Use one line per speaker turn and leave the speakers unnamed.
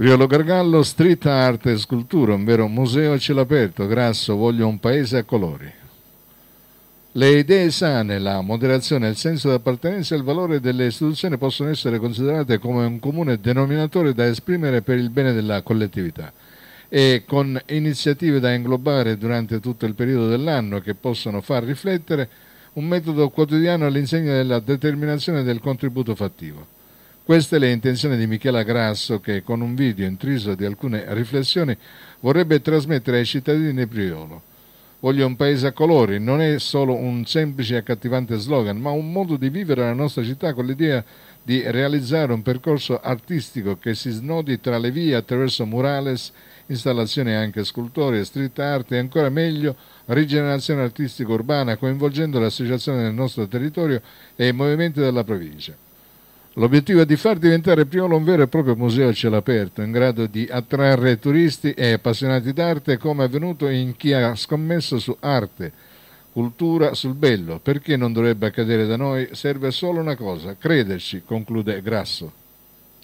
Riolo Gargallo, street art e scultura, un vero museo a cielo aperto. Grasso, voglio un paese a colori. Le idee sane, la moderazione, il senso di appartenenza e il valore delle istituzioni possono essere considerate come un comune denominatore da esprimere per il bene della collettività e con iniziative da inglobare durante tutto il periodo dell'anno che possono far riflettere un metodo quotidiano all'insegna della determinazione del contributo fattivo. Queste le intenzioni di Michela Grasso che con un video intriso di alcune riflessioni vorrebbe trasmettere ai cittadini di Priolo. Voglio un paese a colori, non è solo un semplice e accattivante slogan, ma un modo di vivere la nostra città con l'idea di realizzare un percorso artistico che si snodi tra le vie attraverso murales, installazioni anche scultorie, street art e ancora meglio rigenerazione artistica urbana coinvolgendo le associazioni del nostro territorio e i movimenti della provincia. L'obiettivo è di far diventare Priolo un vero e proprio museo a cielo aperto, in grado di attrarre turisti e appassionati d'arte come è avvenuto in chi ha scommesso su arte, cultura, sul bello. Perché non dovrebbe accadere da noi? Serve solo una cosa, crederci, conclude Grasso.